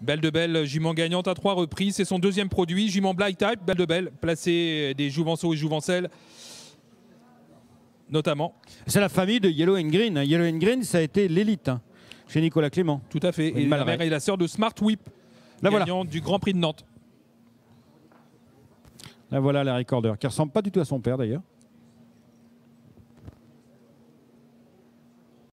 Belle. de Belle, jument gagnante à trois reprises. C'est son deuxième produit, jument black Type. Belle de Belle, placé des Jouvenceaux et Jouvencelles notamment. C'est la famille de Yellow and Green. Yellow and Green, ça a été l'élite hein, chez Nicolas Clément. Tout à fait. Et la mère et la sœur de Smart Whip, la gagnante du Grand Prix de Nantes. la voilà la recorder, qui ressemble pas du tout à son père d'ailleurs.